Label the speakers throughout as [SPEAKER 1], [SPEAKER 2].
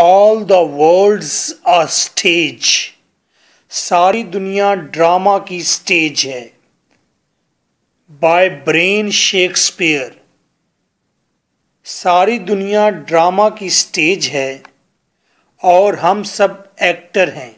[SPEAKER 1] All the world's a stage सारी दुनिया drama की स्टेज है बाय ब्रेन शेक्सपियर सारी दुनिया ड्रामा की स्टेज है और हम सब एक्टर हैं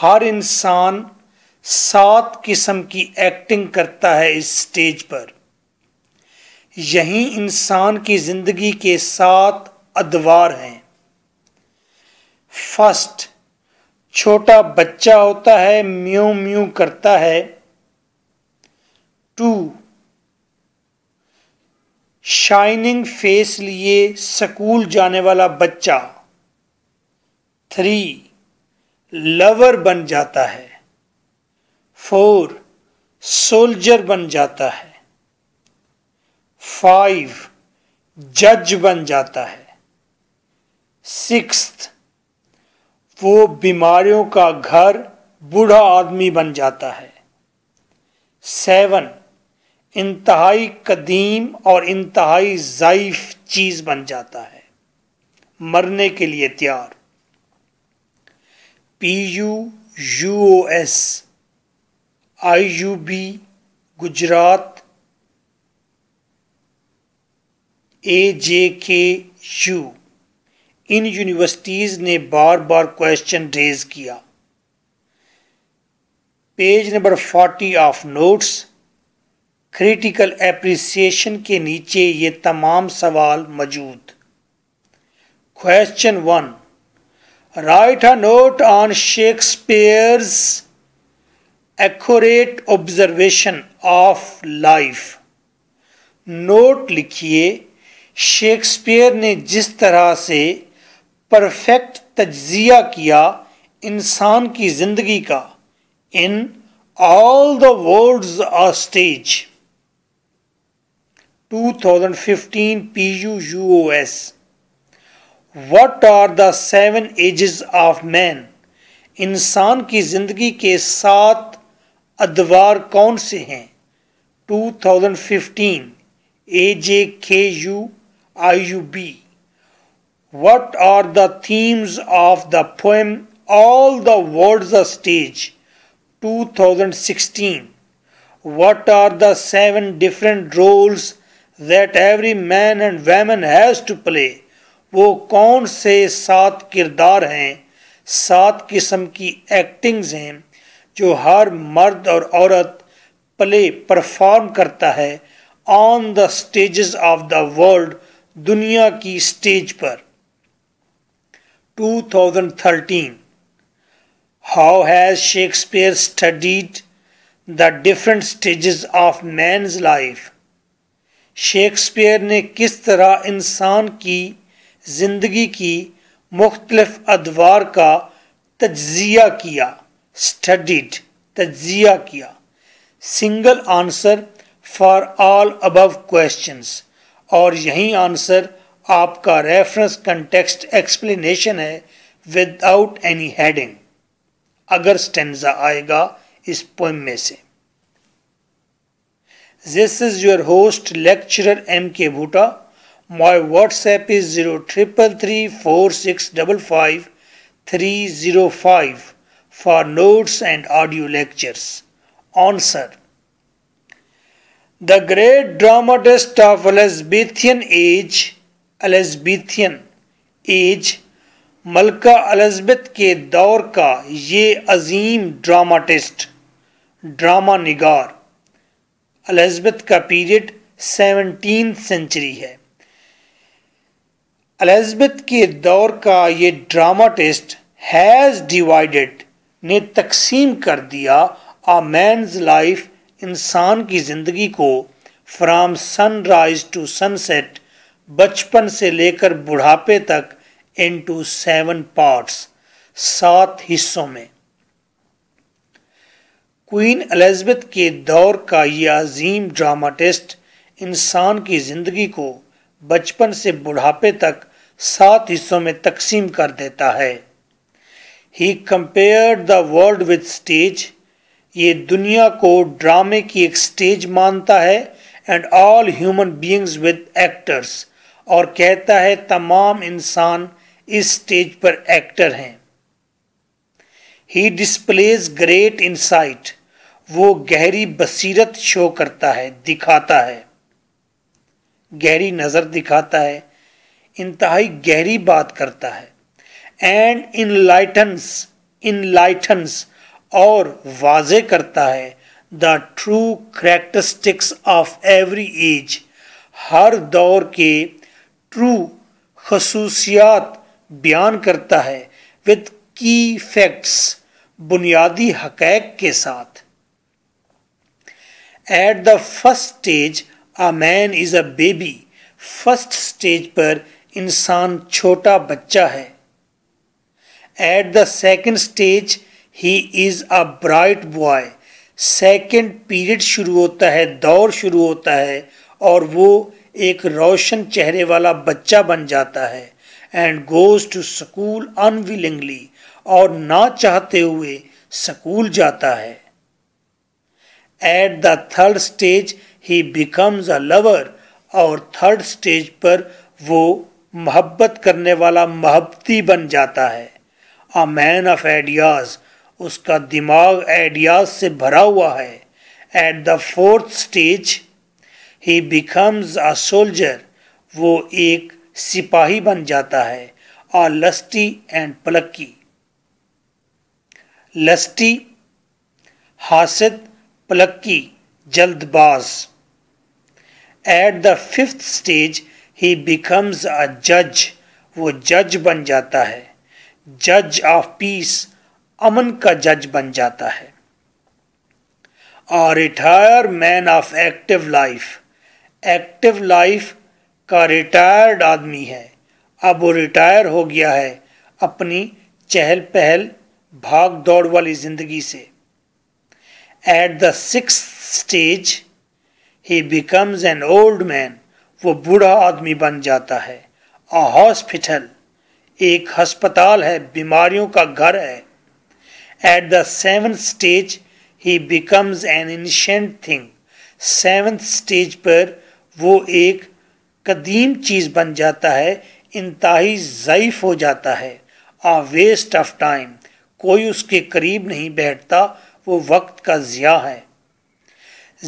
[SPEAKER 1] हर इंसान सात किस्म की एक्टिंग करता है इस स्टेज पर यही इंसान की ज़िंदगी के साथ अदवार हैं फर्स्ट छोटा बच्चा होता है म्यू म्यू करता है टू शाइनिंग फेस लिए स्कूल जाने वाला बच्चा थ्री लवर बन जाता है फोर सोल्जर बन जाता है फाइव जज बन जाता है सिक्स वो बीमारियों का घर बूढ़ा आदमी बन जाता है सेवन इंतहाई कदीम और इंतहाई ज़ाइफ चीज़ बन जाता है मरने के लिए तैयार P U U O S I U B Gujarat A J K U इन यूनिवर्सिटीज़ ने बार बार क्वेश्चन रेज किया page number forty of notes critical appreciation के नीचे ये तमाम सवाल मौजूद question one write a note on Shakespeare's accurate observation of life note लिखिए शेक्सपियर ने जिस तरह से परफेक्ट तजिया किया इंसान की जिंदगी का in all the world's a stage 2015 PUUOS What are the seven ages of man? इंसान की जिंदगी के सात अदवार कौन से हैं 2015 A J K U I U B What are the themes of the poem All the World's a Stage 2016? What are the seven different roles that every man and woman has to play? वो कौन से सात किरदार हैं सात किस्म की actings हैं जो हर मर्द और औरत प्ले परफॉर्म करता है on the stages of the world दुनिया की स्टेज पर 2013 How has Shakespeare studied the different stages of man's life? Shakespeare ने किस तरह इंसान की ज़िंदगी की मुख्तलफ अदवार का तजिया किया स्टडीड तजिया किया single answer for all above questions और यही आंसर आपका रेफरेंस कंटेक्स्ट एक्सप्लेनेशन है विदाउट एनी हेडिंग अगर स्टेंजा आएगा इस पोइम में से this is your host lecturer M K Bhutta my WhatsApp is zero triple three four six double five three zero five for notes and audio lectures answer the great dramatist of Elizabethan age Elizabethan age मलका Elizabeth के दौर का ये अजीम dramatist drama निगार अलिजबेथ का period seventeen century है अलिजबेथ के दौर का ये ड्रामाटिस्ट हैज़ डिवाइडेड ने तकसीम कर दिया आ मैंस लाइफ इंसान की ज़िंदगी को फ्राम सनराइज टू सनसेट बचपन से लेकर बुढ़ापे तक इंटू सेवन पार्ट्स सात हिस्सों में क्वीन एलिजबेथ के दौर का यह अजीम ड्रामा इंसान की ज़िंदगी को बचपन से बुढ़ापे तक सात हिस्सों में तकसीम कर देता है he compare the world with stage ये दुनिया को ड्रामे की एक स्टेज मानता है and all human beings with actors और कहता है तमाम इंसान इस स्टेज पर एक्टर हैं ही डिस्प्लेज ग्रेट इंसाइट वो गहरी बसीरत शो करता है दिखाता है गहरी नज़र दिखाता है इंतहाई गहरी बात करता है and enlightens enlightens और वाजे करता है the true characteristics of every age हर दौर के ट्रू खसूसियात बयान करता है विद की फैक्ट्स बुनियादी हकैक के साथ at the first stage a man is a baby first stage पर इंसान छोटा बच्चा है at the second stage he is a bright boy second period शुरू होता है दौर शुरू होता है और वो एक रोशन चेहरे वाला बच्चा बन जाता है and goes to school unwillingly और ना चाहते हुए स्कूल जाता है at the third stage he becomes a lover और थर्ड स्टेज पर वो मोहब्बत करने वाला महब्ती बन जाता है अ मैन ऑफ आइडियाज उसका दिमाग आइडियाज से भरा हुआ है at the fourth stage he becomes a soldier वो एक सिपाही बन जाता है और लस्टी एंड प्लक्की लस्टी हासिद प्लक्की जल्दबाज at the fifth stage he becomes a जज वो जज बन जाता है जज ऑफ पीस अमन का जज बन जाता है और retire man of active life active life का रिटायर्ड आदमी है अब वो रिटायर हो गया है अपनी चहल पहल भाग दौड़ वाली ज़िंदगी से at the six stage he becomes an old man वो बूढ़ा आदमी बन जाता है अ हॉस्पिटल एक हस्पताल है बीमारियों का घर है at the seven stage he becomes an ancient thing seventh stage पर वो एक कदीम चीज़ बन जाता है इंतहाई ज़यीफ़ हो जाता है आ वेस्ट ऑफ टाइम कोई उसके करीब नहीं बैठता वो वक्त का ज़िया है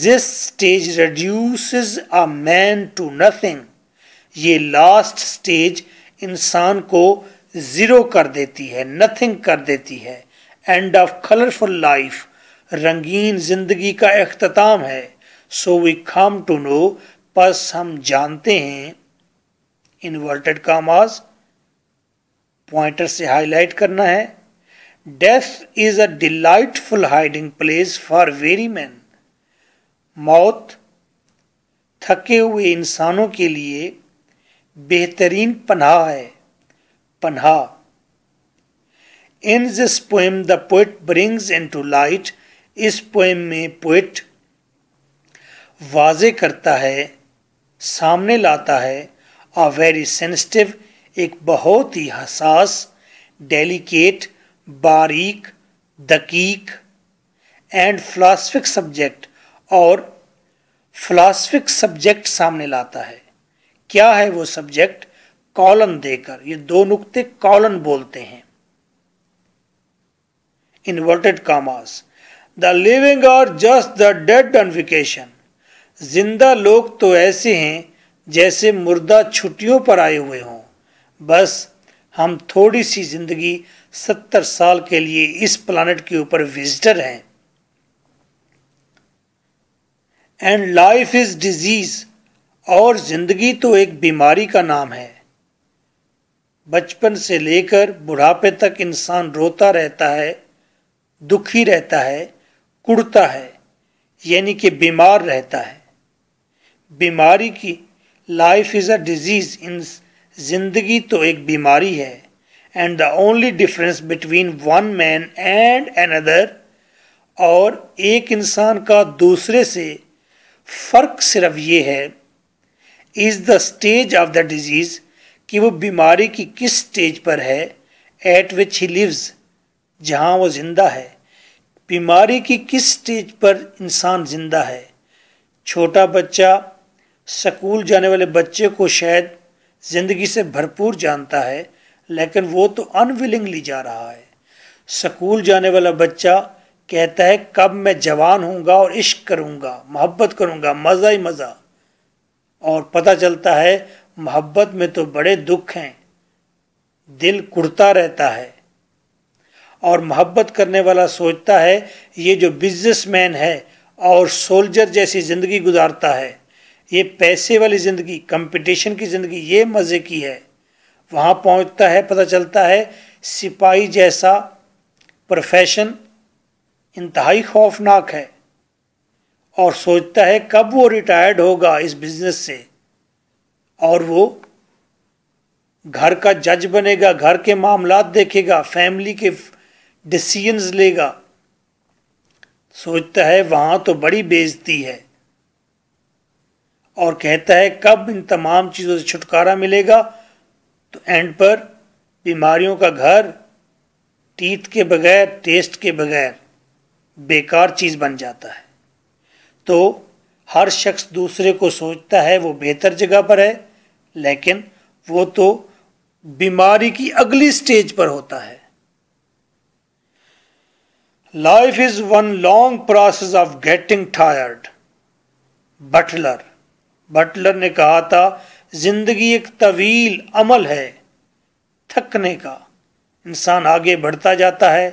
[SPEAKER 1] जिस stage reduce a man to nothing ये लास्ट स्टेज इंसान को ज़ीरो कर देती है नथिंग कर देती है एंड ऑफ कलरफुल लाइफ रंगीन ज़िंदगी का अख्ताम है so we come to know बस हम जानते हैं इन्वर्टेड कामाज पॉइंटर से हाईलाइट करना है death is a delightful hiding place for weary man मौत थके हुए इंसानों के लिए बेहतरीन पन्हा है पन्हा in this poem the poet brings in to light इस पोएम में पोइट वाजे करता है सामने लाता है अ वेरी सेंसिटिव एक बहुत ही हसास डेलिकेट बारीक दकीक एंड फिलासफिक सब्जेक्ट और फिलासफिक सब्जेक्ट सामने लाता है क्या है वो सब्जेक्ट कॉलन देकर ये दो नुक्ते कॉलन बोलते हैं inverted commas the living are just the dead on vacation जिंदा लोग तो ऐसे हैं जैसे मुर्दा छुट्टियों पर आए हुए हों बस हम थोड़ी सी जिंदगी सत्तर साल के लिए इस प्लानट के ऊपर विजिटर हैं एंड लाइफ इज डिजीज और जिंदगी तो एक बीमारी का नाम है बचपन से लेकर बुढ़ापे तक इंसान रोता रहता है दुखी रहता है कुड़ता है यानी कि बीमार रहता है बीमारी की लाइफ इज़ अ डिजीज़ इन जिंदगी तो एक बीमारी है and the only difference between one man and another और एक इंसान का दूसरे से फ़र्क सिर्फ ये है is the stage of the disease कि वो बीमारी की किस स्टेज पर है एट विच ही लिव्स जहाँ वो ज़िंदा है बीमारी की किस स्टेज पर इंसान ज़िंदा है छोटा बच्चा स्कूल जाने वाले बच्चे को शायद ज़िंदगी से भरपूर जानता है लेकिन वो तो अनविलिंगली जा रहा है स्कूल जाने वाला बच्चा कहता है कब मैं जवान होऊंगा और इश्क करूंगा मोहब्बत करूंगा मज़ा ही मज़ा और पता चलता है मोहब्बत में तो बड़े दुख हैं दिल कुड़ता रहता है और मोहब्बत करने वाला सोचता है ये जो बिजनेसमैन है और सोल्जर जैसी ज़िंदगी गुजारता है ये पैसे वाली ज़िंदगी कंपटीशन की ज़िंदगी ये मज़े की है वहाँ पहुँचता है पता चलता है सिपाही जैसा प्रोफेशन इंतहाई खौफनाक है और सोचता है कब वो रिटायर्ड होगा इस बिज़नेस से और वो घर का जज बनेगा घर के मामला देखेगा फैमिली के डिसीजंस लेगा सोचता है वहाँ तो बड़ी बेजती है और कहता है कब इन तमाम चीज़ों से छुटकारा मिलेगा तो एंड पर बीमारियों का घर तीत के बगैर टेस्ट के बगैर बेकार चीज़ बन जाता है तो हर शख्स दूसरे को सोचता है वो बेहतर जगह पर है लेकिन वो तो बीमारी की अगली स्टेज पर होता है life is one long process of getting tired Butler Butler ने कहा था जिंदगी एक तवील अमल है थकने का इंसान आगे बढ़ता जाता है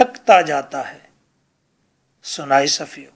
[SPEAKER 1] थकता जाता है सुनाई सफियो